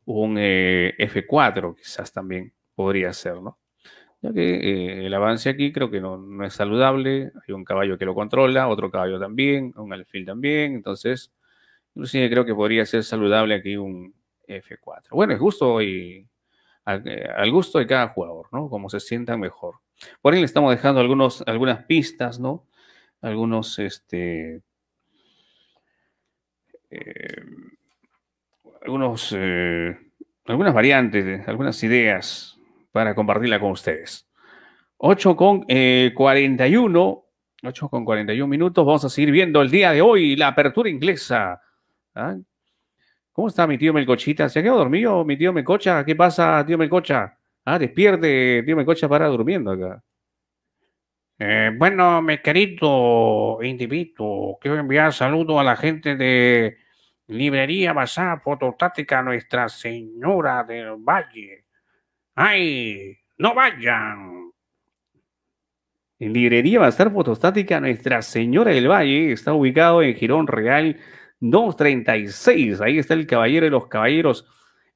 un eh, F4, quizás también podría ser. ¿no? ya que eh, el avance aquí creo que no, es saludable, hay un caballo que lo controla, otro caballo también, un alfil también, entonces inclusive creo que podría ser saludable aquí un F4. Bueno, es gusto y eh, al gusto de cada jugador, ¿no? Como se sientan mejor. Por ahí le estamos dejando algunos, algunas pistas, ¿no? Algunos, este, eh, algunos, algunas variantes, algunas ideas para compartirla con ustedes. 8 con 41, eh, 8 con 41 minutos. Vamos a seguir viendo el día de hoy la apertura inglesa. ¿Ah? ¿Cómo está mi tío Melcochita? ¿Se ha quedado dormido mi tío Melcocha? ¿Qué pasa, tío Melcocha? Ah, despierte, tío Melcocha, para durmiendo acá. Eh, bueno, mi querido individuo, quiero enviar saludos a la gente de Librería Basada Fototáctica, Nuestra Señora del Valle. ¡Ay! ¡No vayan! En Librería va a estar Fotostática Nuestra Señora del Valle está ubicado en Girón Real 236. Ahí está el caballero de los caballeros,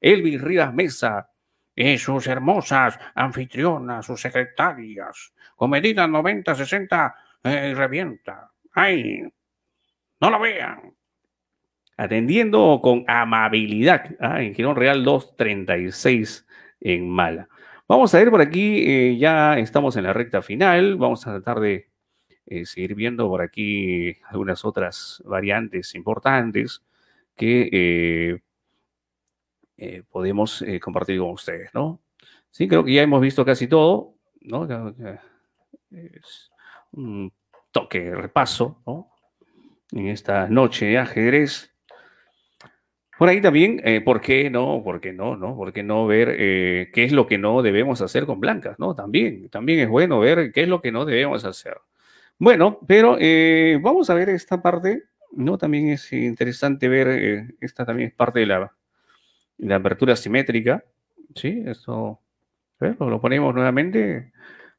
Elvis Rivas Mesa. Y sus hermosas anfitrionas, sus secretarias, con medidas 90, 60 revienta. ¡Ay! ¡No lo vean! Atendiendo con amabilidad ah, en Girón Real 236 en mala. Vamos a ir por aquí, eh, ya estamos en la recta final, vamos a tratar de eh, seguir viendo por aquí algunas otras variantes importantes que eh, podemos compartir con ustedes, ¿no? Sí, creo que ya hemos visto casi todo, ¿no? Es un toque, repaso, ¿no? En esta noche de ajedrez por ahí también, eh, ¿por qué no? ¿Por qué no? ¿No? ¿Por qué no ver eh, qué es lo que no debemos hacer con blancas? ¿No? También, también es bueno ver qué es lo que no debemos hacer. Bueno, pero eh, vamos a ver esta parte, ¿no? También es interesante ver, esta también es parte de la, la apertura simétrica, ¿sí? Esto, lo ponemos nuevamente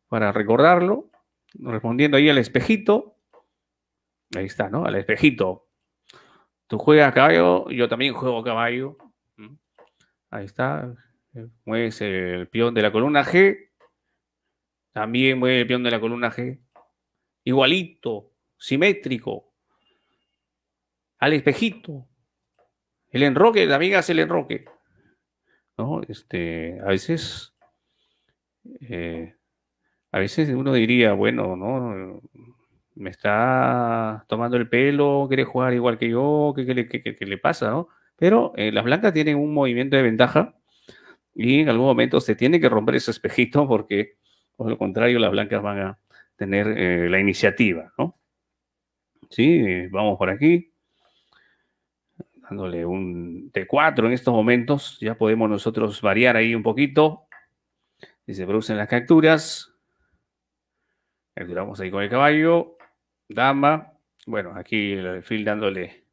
para recordarlo, respondiendo ahí al espejito. Ahí está, ¿no? Al espejito, Tú juegas caballo, yo también juego caballo. Ahí está. Mueves el peón de la columna G. También mueve el peón de la columna G. Igualito, simétrico. Al espejito. El enroque, también hace el enroque. ¿No? Este, a veces. Eh, a veces uno diría, bueno, ¿no? me está tomando el pelo, quiere jugar igual que yo, ¿qué, le pasa? Pero eh, las blancas tienen un movimiento de ventaja y en algún momento se tiene que romper ese espejito porque, por lo contrario, las blancas van a tener eh, la iniciativa, ¿no? Sí, vamos por aquí. Dándole un T4 en estos momentos. Ya podemos nosotros variar ahí un poquito. Y se producen las capturas. Capturamos ahí con el caballo. Dama, bueno, aquí el alfil dándole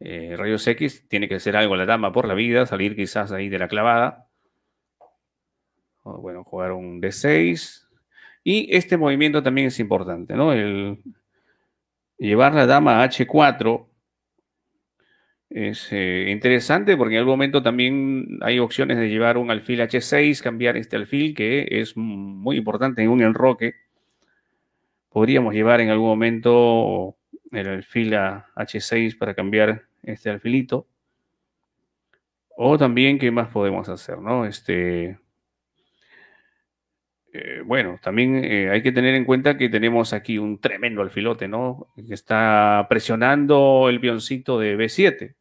eh, rayos X, tiene que hacer algo la dama por la vida, salir quizás ahí de la clavada. bueno, jugar un D6. Y este movimiento también es importante, ¿no? El llevar la dama a H4 es eh, interesante porque en algún momento también hay opciones de llevar un alfil H6, cambiar este alfil, que es muy importante en un enroque podríamos llevar en algún momento el alfil a H6 para cambiar este alfilito. O también, ¿qué más podemos hacer? ¿no? Este, eh, bueno, también eh, hay que tener en cuenta que tenemos aquí un tremendo alfilote, ¿no? Que está presionando el pioncito de B7.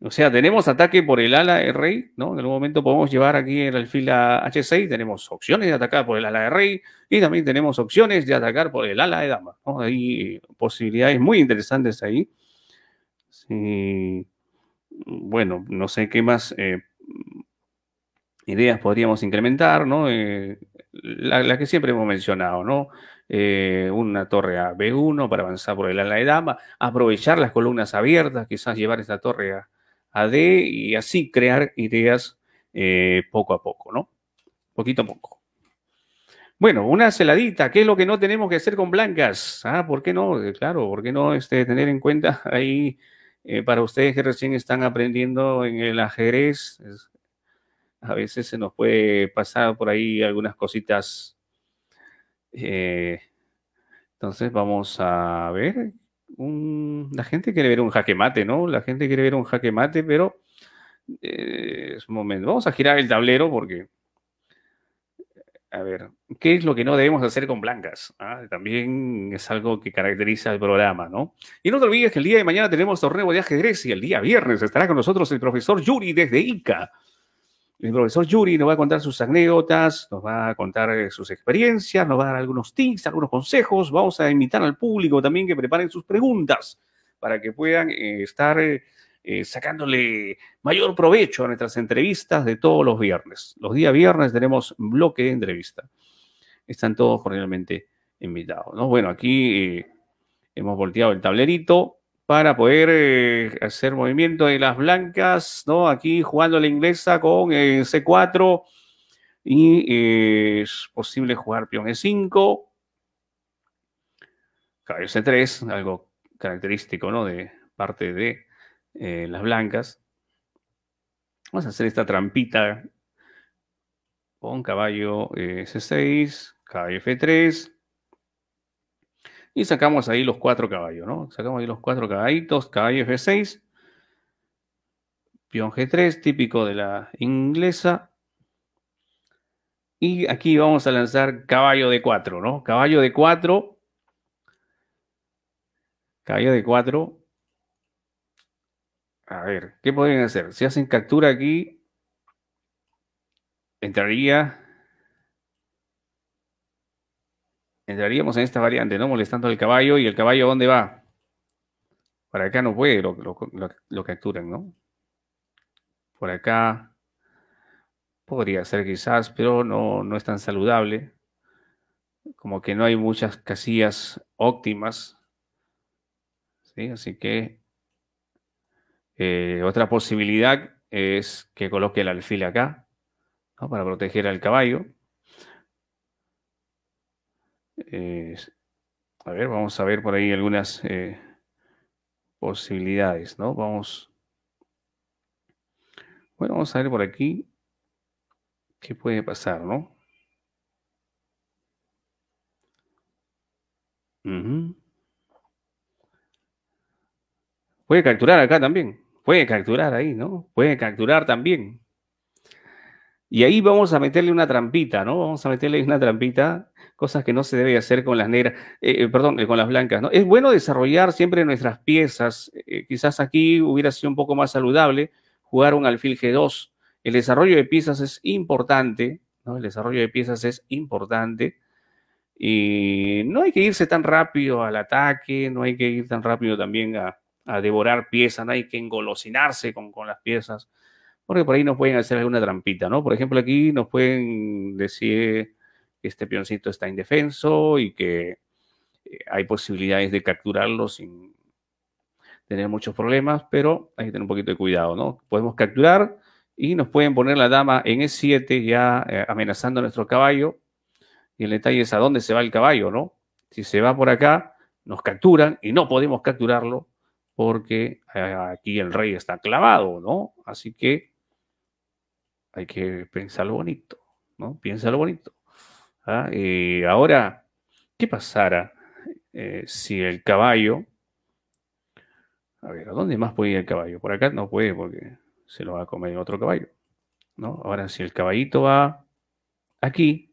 O sea, tenemos ataque por el ala de rey, ¿no? En algún momento podemos llevar aquí el alfil a H6, tenemos opciones de atacar por el ala de rey y también tenemos opciones de atacar por el ala de dama, Hay eh, posibilidades muy interesantes ahí. Bueno, no sé qué más eh, ideas podríamos incrementar, ¿no? Eh, la, que siempre hemos mencionado, ¿no? una torre a B1 para avanzar por el ala de dama, aprovechar las columnas abiertas, quizás llevar esa torre a, a D y así crear ideas eh, poco a poco, ¿no? Poquito a poco. Bueno, una celadita, ¿qué es lo que no tenemos que hacer con blancas? Ah, ¿por qué no? Eh, claro, ¿por qué no este, tener en cuenta ahí eh, para ustedes que recién están aprendiendo en el ajedrez? a veces se nos puede pasar por ahí algunas cositas. entonces vamos a ver la gente quiere ver un jaque mate, ¿no? La gente quiere ver un jaque mate, pero eh, es un momento. Vamos a girar el tablero porque. A ver, ¿qué es lo que no debemos hacer con blancas? Ah, también es algo que caracteriza el programa, ¿no? Y no te olvides que el día de mañana tenemos torneo de ajedrez y el día viernes estará con nosotros el profesor Yuri desde Ica. El profesor Yuri nos va a contar sus anécdotas, nos va a contar eh, sus experiencias, nos va a dar algunos tips, algunos consejos. Vamos a invitar al público también que preparen sus preguntas para que puedan eh, estar eh, sacándole mayor provecho a nuestras entrevistas de todos los viernes. Los días viernes tenemos bloque de entrevista. Están todos cordialmente invitados. Bueno, aquí hemos volteado el tablerito para poder eh, hacer movimiento de las blancas, ¿no? Aquí jugando la inglesa con eh, C4 y eh, es posible jugar peón E5, caballo C3, algo característico, ¿no? De parte de las blancas. Vamos a hacer esta trampita con caballo C6, caballo F3, y sacamos ahí los cuatro caballos, ¿no? Sacamos ahí los cuatro caballitos, caballo F6, Pion G3, típico de la inglesa. Y aquí vamos a lanzar caballo de 4, ¿no? Caballo de 4. Caballo de 4. A ver, ¿qué podrían hacer? Si hacen captura aquí, entraría entraríamos en esta variante, ¿no? Molestando al caballo. ¿Y el caballo dónde va? Para acá no puede, lo, lo, capturan, ¿no? Por acá podría ser quizás, pero no, es tan saludable. Como que no hay muchas casillas óptimas. Así que eh, otra posibilidad es que coloque el alfil acá ¿no? para proteger al caballo. Eh, a ver, vamos a ver por ahí algunas eh, posibilidades, ¿no? Vamos. Bueno, vamos a ver por aquí qué puede pasar, ¿no? Puede capturar acá también. Puede capturar ahí, ¿no? Puede capturar también. Y ahí vamos a meterle una trampita, ¿no? Vamos a meterle una trampita, cosas que no se debe hacer con las negras, eh, eh, perdón, eh, con las blancas, ¿no? Es bueno desarrollar siempre nuestras piezas. quizás aquí hubiera sido un poco más saludable jugar un alfil G2. El desarrollo de piezas es importante, ¿no? El desarrollo de piezas es importante. Y no hay que irse tan rápido al ataque, no hay que ir tan rápido también a, a devorar piezas, no hay que engolosinarse con, con las piezas porque por ahí nos pueden hacer alguna trampita, ¿no? Por ejemplo, aquí nos pueden decir que este peoncito está indefenso y que eh, hay posibilidades de capturarlo sin tener muchos problemas, pero hay que tener un poquito de cuidado, ¿no? Podemos capturar y nos pueden poner la dama en E7 ya eh, amenazando nuestro caballo. Y el detalle es a dónde se va el caballo, ¿no? Si se va por acá, nos capturan y no podemos capturarlo porque eh, aquí el rey está clavado, ¿no? Así que hay que lo bonito, ¿no? Piensa lo bonito. ¿Ah? Y eh, ahora, ¿qué pasará eh, si el caballo... A ver, ¿a dónde más puede ir el caballo? Por acá no puede porque se lo va a comer otro caballo. ¿no? Ahora, si el caballito va aquí,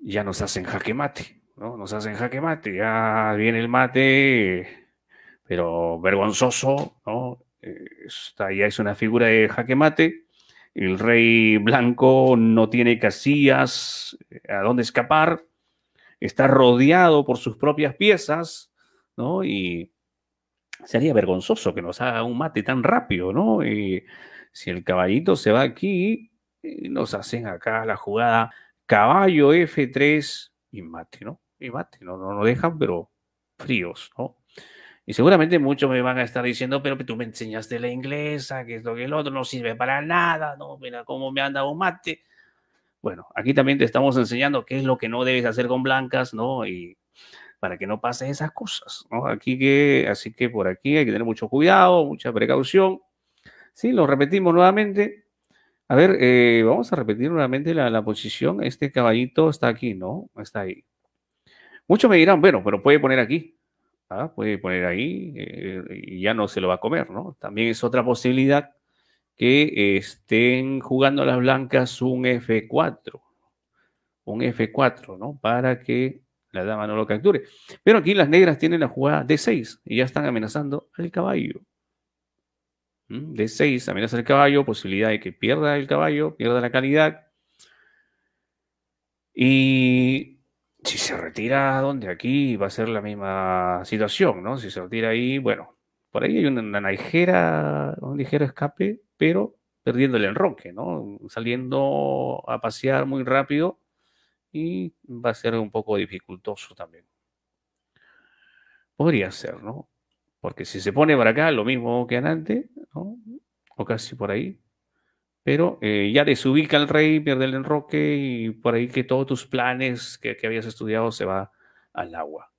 ya nos hacen jaque mate, ¿no? Nos hacen jaque mate, ya viene el mate, pero vergonzoso, ¿no? Esta ya es una figura de jaque mate. El rey blanco no tiene casillas eh, a dónde escapar. Está rodeado por sus propias piezas, ¿no? Y sería vergonzoso que nos haga un mate tan rápido, ¿no? Y si el caballito se va aquí, eh, nos hacen acá la jugada caballo F3 y mate, ¿no? Y mate, no, no, dejan, pero fríos, ¿no? Y seguramente muchos me van a estar diciendo, pero tú me enseñaste la inglesa, que es lo que el otro no sirve para nada, no, mira cómo me han dado mate. Bueno, aquí también te estamos enseñando qué es lo que no debes hacer con blancas, ¿no? Y para que no pasen esas cosas, ¿no? Aquí que, así que por aquí hay que tener mucho cuidado, mucha precaución. Sí, lo repetimos nuevamente. A ver, eh, vamos a repetir nuevamente la posición. Este caballito está aquí, ¿no? Está ahí. Muchos me dirán, bueno, pero puede poner aquí. ¿ah? puede poner ahí eh, y ya no se lo va a comer, ¿no? También es otra posibilidad que estén jugando las blancas un F4, un F4, ¿no? Para que la dama no lo capture. Pero aquí las negras tienen la jugada D6 y ya están amenazando al caballo. ¿Mm? De d D6 amenaza al caballo, posibilidad de que pierda el caballo, pierda la calidad. Y si se retira donde aquí va a ser la misma situación, ¿no? Si se retira ahí, bueno, por ahí hay una, ligera, un ligero escape, pero perdiendo el enroque, ¿no? Saliendo a pasear muy rápido y va a ser un poco dificultoso también. Podría ser, ¿no? Porque si se pone para acá, lo mismo que antes, ¿no? O casi por ahí, pero eh, ya desubica el rey, pierde el enroque y por ahí que todos tus planes que, habías estudiado se va al agua.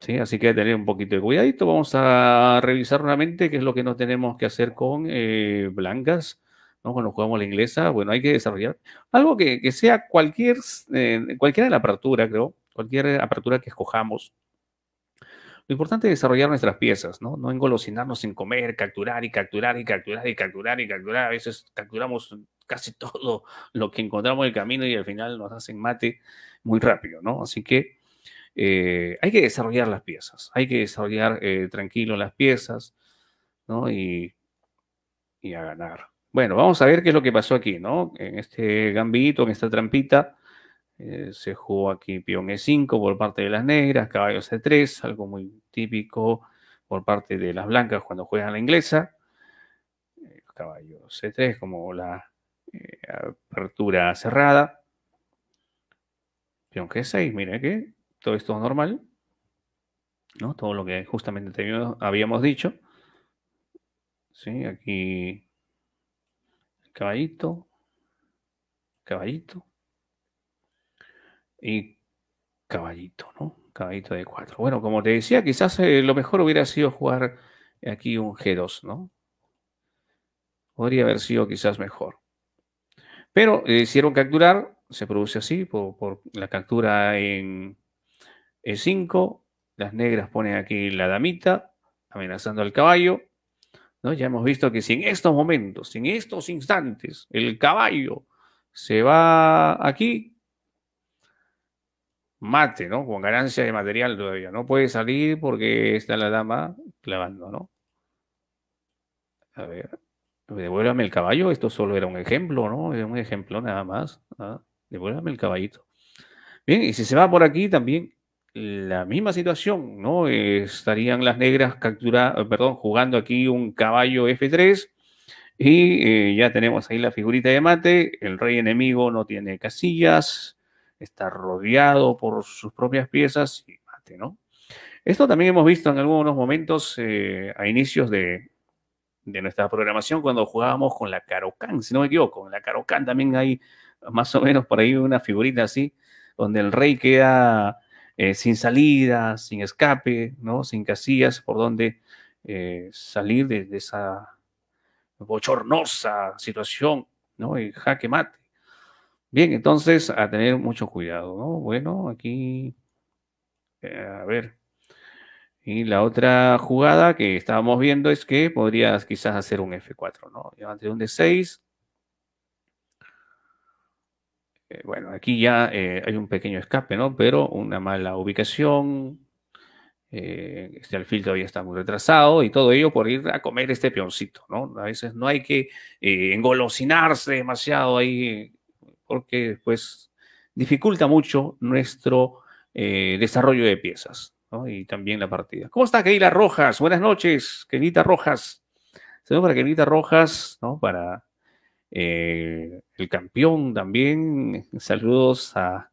¿sí? Así que hay que tener un poquito de cuidadito. Vamos a revisar nuevamente qué es lo que no tenemos que hacer con eh, blancas. ¿no? Cuando jugamos la inglesa, bueno, hay que desarrollar algo que, sea cualquier, eh, cualquiera de la apertura, creo, cualquier apertura que escojamos, lo importante es desarrollar nuestras piezas, ¿no? No engolosinarnos en comer, capturar y capturar y capturar y capturar y capturar. A veces capturamos casi todo lo que encontramos en el camino y al final nos hacen mate muy rápido, ¿no? Así que eh, hay que desarrollar las piezas, hay que desarrollar eh, tranquilo las piezas, ¿no? Y, y a ganar. Bueno, vamos a ver qué es lo que pasó aquí, ¿no? En este gambito, en esta trampita. Eh, se jugó aquí peón e5 por parte de las negras, caballo c3, e algo muy típico por parte de las blancas cuando juegan a la inglesa. Eh, caballo c3 e como la eh, apertura cerrada. Peón g6, mira que todo esto es normal. ¿no? Todo lo que justamente habíamos dicho. Sí, aquí caballito, caballito, y caballito, ¿no? Caballito de 4. Bueno, como te decía, quizás eh, lo mejor hubiera sido jugar aquí un G2, ¿no? Podría haber sido quizás mejor. Pero eh, hicieron capturar, se produce así, por, la captura en E5. Las negras ponen aquí la damita, amenazando al caballo. ¿no? Ya hemos visto que si en estos momentos, en estos instantes, el caballo se va aquí, mate, ¿no? Con ganancia de material todavía. No puede salir porque está la dama clavando, ¿no? A ver, devuélvame el caballo. Esto solo era un ejemplo, ¿no? Era un ejemplo nada más. ¿ah? Devuélvame el caballito. Bien, y si se va por aquí también la misma situación, ¿no? estarían las negras captura, eh, perdón, jugando aquí un caballo F3 y eh, ya tenemos ahí la figurita de mate, el rey enemigo no tiene casillas, está rodeado por sus propias piezas y mate, ¿no? Esto también hemos visto en algunos momentos eh, a inicios de, nuestra programación cuando jugábamos con la Karo-Kan. si no me equivoco. En la Karo-Kan también hay más o menos por ahí una figurita así, donde el rey queda eh, sin salida, sin escape, ¿no? sin casillas por donde eh, salir de, de, esa bochornosa situación ¿no? y jaque mate. Bien, entonces a tener mucho cuidado, ¿no? Bueno, aquí, eh, a ver. Y la otra jugada que estábamos viendo es que podrías quizás hacer un F4, ¿no? Antes de un D6. Eh, bueno, aquí ya eh, hay un pequeño escape, ¿no? Pero una mala ubicación. este alfil todavía está muy retrasado y todo ello por ir a comer este peoncito, ¿no? A veces no hay que engolosinarse demasiado ahí porque pues dificulta mucho nuestro eh, desarrollo de piezas ¿no? y también la partida. ¿Cómo está Keila Rojas? Buenas noches, Keilita Rojas. Saludos para Keilita Rojas, ¿no? para eh, el campeón también. Saludos a,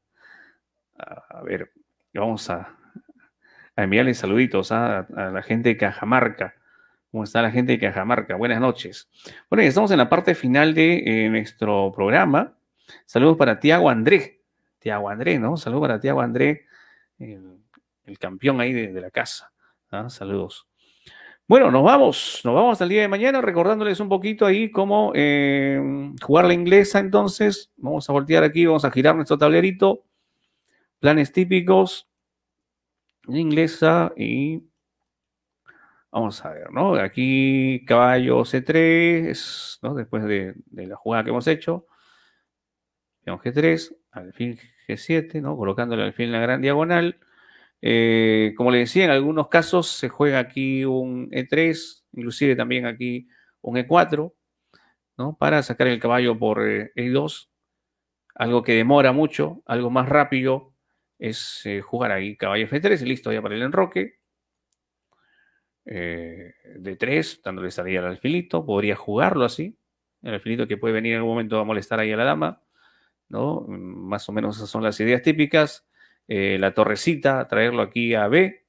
a, ver, vamos a, a enviarle saluditos ¿ah? a, la gente de Cajamarca. ¿Cómo está la gente de Cajamarca? Buenas noches. Bueno, estamos en la parte final de eh, nuestro programa. Saludos para Tiago André. Tiago André, ¿no? Saludos para Tiago André, el, campeón ahí de, la casa. ¿Ah? Saludos. Bueno, nos vamos, nos vamos al día de mañana recordándoles un poquito ahí cómo eh, jugar la inglesa. Entonces, vamos a voltear aquí, vamos a girar nuestro tablerito. Planes típicos, inglesa y vamos a ver, ¿no? Aquí caballo C3, ¿no? Después de, de la jugada que hemos hecho. Un G3, al fin G7, ¿no? al el alfil en la gran diagonal. Eh, como le decía, en algunos casos se juega aquí un E3, inclusive también aquí un E4, Para sacar el caballo por E2, eh, e algo que demora mucho, algo más rápido es eh, jugar ahí caballo F3 y listo ya para el enroque. de 3 dándole salida al alfilito, podría jugarlo así, el alfilito que puede venir en algún momento a molestar ahí a la dama. ¿no? Más o menos esas son las ideas típicas. Eh, la torrecita, traerlo aquí a B.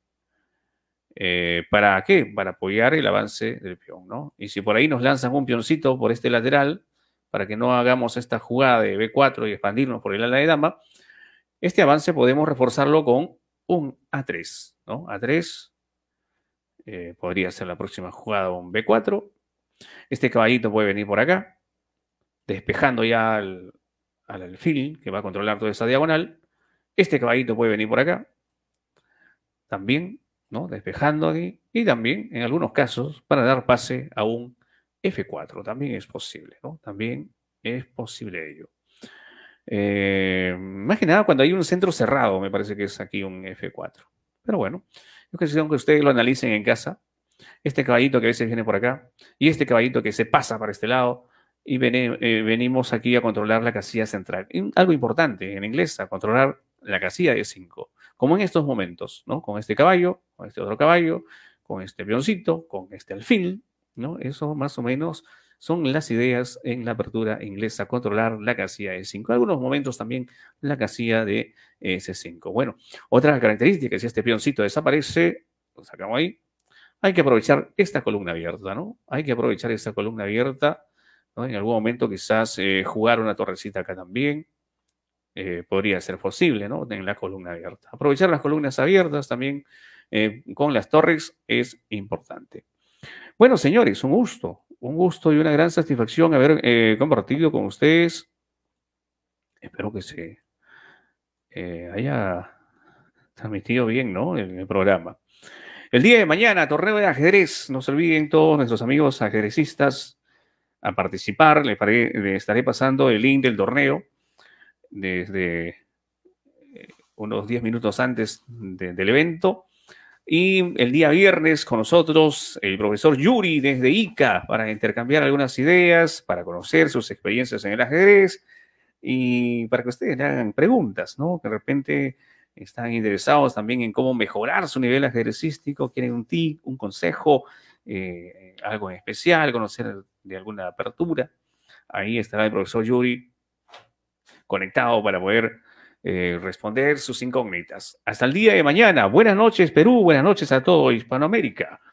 Eh, ¿Para qué? Para apoyar el avance del peón, Y si por ahí nos lanzan un peoncito por este lateral, para que no hagamos esta jugada de B4 y expandirnos por el ala de dama, este avance podemos reforzarlo con un A3, ¿no? A3 eh, podría ser la próxima jugada un B4. Este caballito puede venir por acá, despejando ya el, al alfil, que va a controlar toda esa diagonal. Este caballito puede venir por acá, también, ¿no? Despejando aquí. Y también, en algunos casos, para dar pase a un F4. También es posible, ¿no? También es posible ello. Eh, más que nada cuando hay un centro cerrado, me parece que es aquí un F4. Pero bueno, yo creo que ustedes lo analicen en casa. Este caballito que a veces viene por acá y este caballito que se pasa para este lado y eh, venimos aquí a controlar la casilla central. algo importante en inglés, a controlar la casilla de 5, como en estos momentos, ¿no? Con este caballo, con este otro caballo, con este peoncito, con este alfil, ¿no? Eso más o menos son las ideas en la apertura inglesa, controlar la casilla de 5. Algunos momentos también la casilla de eh, S5. Bueno, otra característica, si este peoncito desaparece, lo sacamos ahí, hay que aprovechar esta columna abierta, ¿no? Hay que aprovechar esta columna abierta en algún momento quizás eh, jugar una torrecita acá también eh, podría ser posible, ¿no? En la columna abierta. Aprovechar las columnas abiertas también eh, con las torres es importante. Bueno, señores, un gusto, un gusto y una gran satisfacción haber compartido con ustedes. Espero que se haya transmitido bien, ¿no? el, programa. El día de mañana, torneo de ajedrez. No se olviden todos nuestros amigos ajedrecistas a participar. le estaré pasando el link del torneo desde eh, unos 10 minutos antes del evento. Y el día viernes con nosotros el profesor Yuri desde ICA para intercambiar algunas ideas, para conocer sus experiencias en el ajedrez y para que ustedes le hagan preguntas, ¿no? Que de repente están interesados también en cómo mejorar su nivel ajedrecístico, quieren un tip, un consejo, eh, algo en especial, conocer de alguna apertura. Ahí estará el profesor Yuri conectado para poder eh, responder sus incógnitas. Hasta el día de mañana. Buenas noches, Perú. Buenas noches a todo Hispanoamérica.